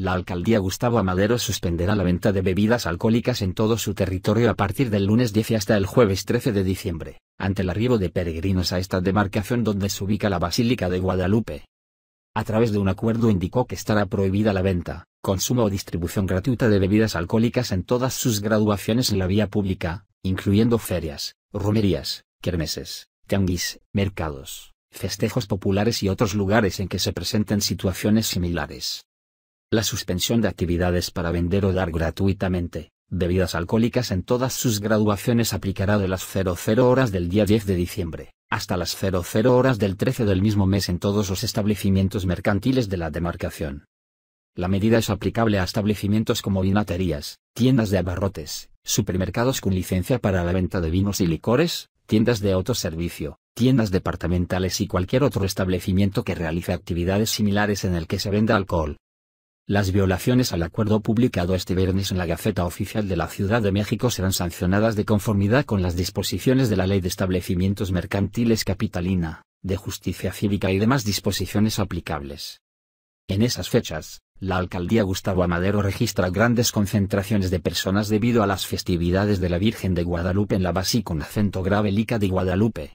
la alcaldía Gustavo Amadero suspenderá la venta de bebidas alcohólicas en todo su territorio a partir del lunes 10 hasta el jueves 13 de diciembre, ante el arribo de peregrinos a esta demarcación donde se ubica la Basílica de Guadalupe. A través de un acuerdo indicó que estará prohibida la venta, consumo o distribución gratuita de bebidas alcohólicas en todas sus graduaciones en la vía pública, incluyendo ferias, romerías, kermeses, tianguis, mercados, festejos populares y otros lugares en que se presenten situaciones similares la suspensión de actividades para vender o dar gratuitamente bebidas alcohólicas en todas sus graduaciones aplicará de las 00 horas del día 10 de diciembre hasta las 00 horas del 13 del mismo mes en todos los establecimientos mercantiles de la demarcación. La medida es aplicable a establecimientos como vinaterías, tiendas de abarrotes, supermercados con licencia para la venta de vinos y licores, tiendas de autoservicio, tiendas departamentales y cualquier otro establecimiento que realice actividades similares en el que se venda alcohol, las violaciones al acuerdo publicado este viernes en la Gaceta Oficial de la Ciudad de México serán sancionadas de conformidad con las disposiciones de la Ley de Establecimientos Mercantiles Capitalina, de Justicia Cívica y demás disposiciones aplicables. En esas fechas, la alcaldía Gustavo Amadero registra grandes concentraciones de personas debido a las festividades de la Virgen de Guadalupe en la Basí con acento grave lica de Guadalupe.